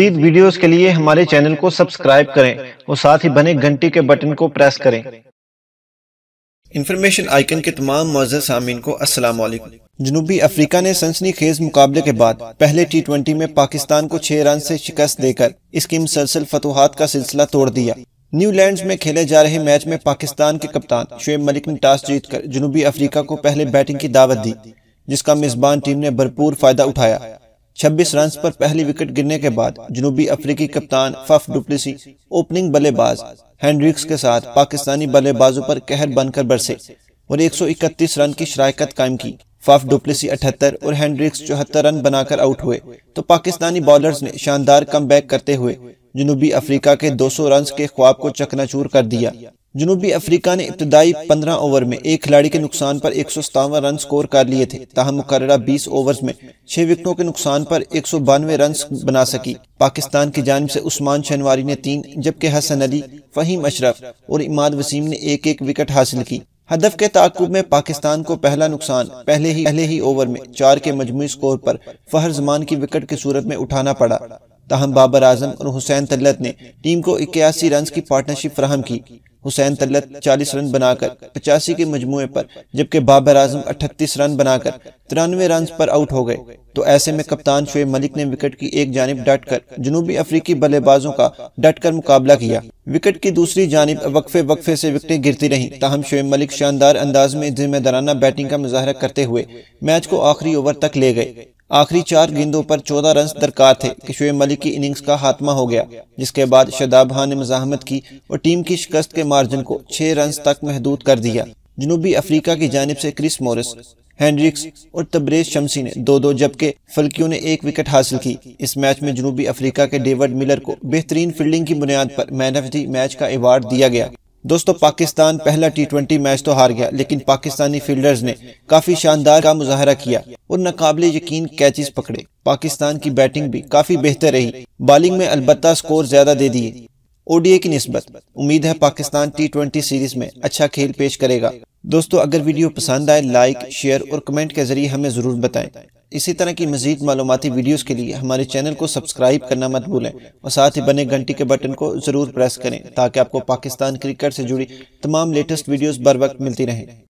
मजीद videos के लिए हमारे चैनल को सब्सक्राइब करें और साथ ही बने घंटी के बटन को प्रेस करें इंफॉर्मेशन आइकन के तमाम मौजूद सामीन को अस्सलाम वालेकुम जनूबी अफ्रीका ने सनसनी खेज मुकाबले के बाद पहले टी ट्वेंटी में पाकिस्तान को छह रन से शिकस्त देकर इसकी मुसलसल फतूहत का सिलसिला तोड़ दिया न्यूलैंड में खेले जा रहे मैच में पाकिस्तान के कप्तान शुएब मलिक ने टॉस कर जनूबी अफ्रीका को पहले बैटिंग की दावत दी जिसका मेजबान टीम ने भरपूर फायदा उठाया छब्बीस रन पर पहली विकेट गिरने के बाद जनूबी अफ्रीकी कप्तान फफ डुप्लेसी ओपनिंग बल्लेबाज हैंड्रिक्स के साथ पाकिस्तानी बल्लेबाजों पर कहर बनकर बरसे और 131 रन की शराकत कायम की फफ डुप्लेसी अठहत्तर और हैंड्रिक्स चौहत्तर रन बनाकर आउट हुए तो पाकिस्तानी बॉलर्स ने शानदार कम करते हुए जनूबी अफ्रीका के दो रन के ख्वाब को चकनाचूर कर दिया जनूबी अफ्रीका ने इब्तदाई पंद्रह ओवर में एक खिलाड़ी के नुकसान पर एक सौ सतावन रन स्कोर कर लिए थे तहम मुकर्रा बीस ओवर में छह विकेटों के नुकसान पर एक सौ बानवे रन बना सकी पाकिस्तान की जानब से उस्मान शनवारी ने तीन जबकि हसन अली फहीम अशरफ और इमाद वसीम ने एक एक विकेट हासिल की हदफ के ताकुब में पाकिस्तान को पहला नुकसान पहले ही पहले ही ओवर में चार के मजमू स्कोर पर फहर जमान की विकेट की सूरत में उठाना पड़ा तहम बाबर आजम और हुसैन तल्लत ने टीम को इक्यासी रन की पार्टनरशिप फ्राहम की हुसैन तल्लत चालीस रन बनाकर पचासी के मजमुए पर जबकि बाबर आजम अठतीस रन बनाकर तिरानवे रन पर आउट हो गए तो ऐसे में कप्तान शुएब मलिक ने विकेट की एक जानब डट कर जनूबी अफ्रीकी बल्लेबाजों का डट कर मुकाबला किया विकेट की दूसरी जानब वक्फे वक्फे से विकटें गिरती रहीं ताहम शुएब मलिक शानदार अंदाज में जिम्मेदाराना बैटिंग का मुजाहरा करते हुए मैच को आखिरी ओवर तक ले गए आखिरी चार गेंदों पर चौदह रन दरकार थे कि शुएब मलिक की इनिंग्स का खात्मा हो गया जिसके बाद शदाब खान ने मजामत की और टीम की शिकस्त के मार्जिन को छह रन तक महदूद कर दिया जनूबी अफ्रीका की जानब से क्रिस मोरिस हैंड्रिक्स और तब्रेज शमसी ने दो दो जबकि फलकियों ने एक विकेट हासिल की इस मैच में जनूबी अफ्रीका के डेविड मिलर को बेहतरीन फील्डिंग की बुनियाद पर मैन ऑफ दी मैच का अवार्ड दिया गया दोस्तों पाकिस्तान पहला टी मैच तो हार गया लेकिन पाकिस्तानी फील्डर्स ने काफी शानदार का मुजाहरा किया और नाकबले यकीन कैचेस पकड़े पाकिस्तान की बैटिंग भी काफी बेहतर रही बॉलिंग में अलबत्ता स्कोर ज्यादा दे दिए ओडीए की नस्बत उम्मीद है पाकिस्तान टी सीरीज में अच्छा, अच्छा खेल पेश करेगा दोस्तों अगर वीडियो पसंद आए लाइक शेयर और कमेंट के जरिए हमें ज़रूर बताएं इसी तरह की मजीद मालूमती वीडियोस के लिए हमारे चैनल को सब्सक्राइब करना मत भूलें और साथ ही बने घंटी के बटन को ज़रूर प्रेस करें ताकि आपको पाकिस्तान क्रिकेट से जुड़ी तमाम लेटेस्ट वीडियोस बर वक्त मिलती रहें